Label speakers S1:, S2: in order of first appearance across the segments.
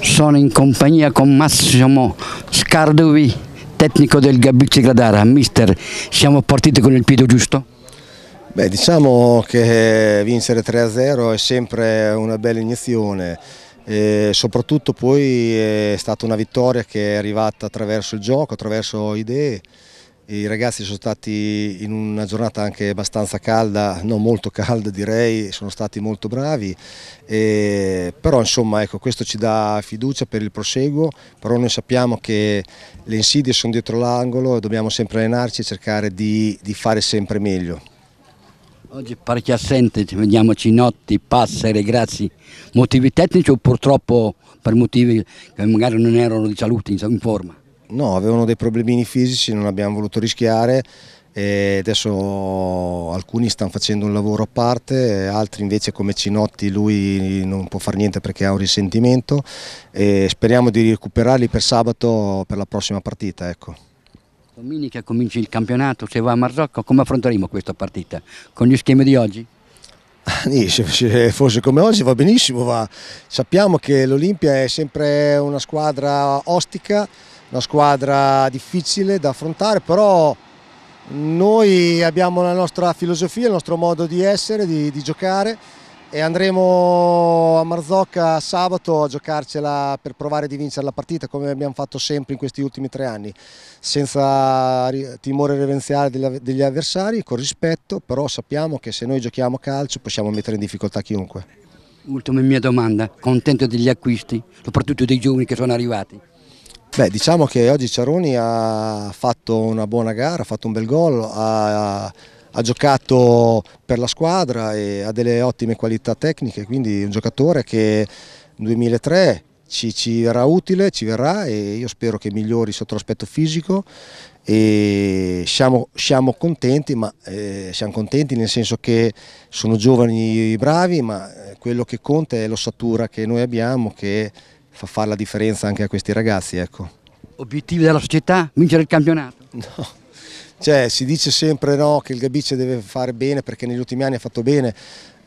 S1: sono in compagnia con Massimo Scardovi, tecnico del Gabicci Gradara. Mister, siamo partiti con il piede giusto?
S2: Beh, diciamo che vincere 3-0 è sempre una bella iniezione. E soprattutto poi è stata una vittoria che è arrivata attraverso il gioco, attraverso idee i ragazzi sono stati in una giornata anche abbastanza calda, non molto calda direi, sono stati molto bravi, e, però insomma ecco, questo ci dà fiducia per il proseguo, però noi sappiamo che le insidie sono dietro l'angolo e dobbiamo sempre allenarci e cercare di, di fare sempre meglio.
S1: Oggi parecchio assente, vediamo Cinotti, Passere, Grazie,
S2: motivi tecnici o purtroppo per motivi che magari non erano di salute in forma? No, avevano dei problemini fisici, non abbiamo voluto rischiare e adesso alcuni stanno facendo un lavoro a parte, altri invece come Cinotti lui non può fare niente perché ha un risentimento e speriamo di recuperarli per sabato per la prossima partita. Ecco.
S1: Domenica comincia il campionato, se va a Marzocco come affronteremo questa partita? Con gli schemi di
S2: oggi? Ah, se fosse come oggi va benissimo, va. sappiamo che l'Olimpia è sempre una squadra ostica una squadra difficile da affrontare, però noi abbiamo la nostra filosofia, il nostro modo di essere, di, di giocare e andremo a Marzocca sabato a giocarcela per provare di vincere la partita come abbiamo fatto sempre in questi ultimi tre anni, senza timore reverenziale degli avversari, con rispetto, però sappiamo che se noi giochiamo a calcio possiamo mettere in difficoltà chiunque.
S1: Ultima mia domanda, contento degli acquisti, soprattutto dei giovani che sono arrivati?
S2: Beh, diciamo che oggi Ciaroni ha fatto una buona gara, ha fatto un bel gol, ha, ha, giocato per la squadra e ha delle ottime qualità tecniche, quindi un giocatore che nel 2003 ci, ci verrà utile, ci verrà e io spero che migliori sotto l'aspetto fisico e siamo, siamo contenti, ma eh, siamo contenti nel senso che sono giovani bravi, ma quello che conta è l'ossatura che noi abbiamo, che fa fare la differenza anche a questi ragazzi. Ecco. Obiettivi della società? Vincere il campionato? No. Cioè, si dice sempre no, che il Gabice deve fare bene perché negli ultimi anni ha fatto bene.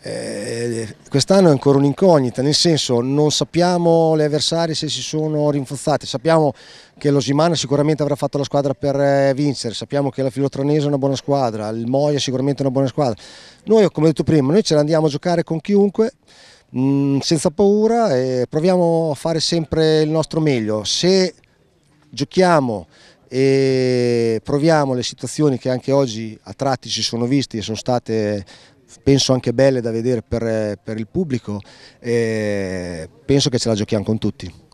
S2: Eh, quest'anno è ancora un'incognita, nel senso non sappiamo le avversarie se si sono rinforzate, sappiamo che lo Simana sicuramente avrà fatto la squadra per eh, vincere, sappiamo che la Filotranese è una buona squadra, il Moia sicuramente è una buona squadra. Noi, come ho detto prima, noi ce l'andiamo a giocare con chiunque Mm, senza paura e proviamo a fare sempre il nostro meglio. Se giochiamo e proviamo le situazioni che anche oggi a tratti si sono visti e sono state penso anche belle da vedere per, per il pubblico e eh, penso che ce la giochiamo con tutti.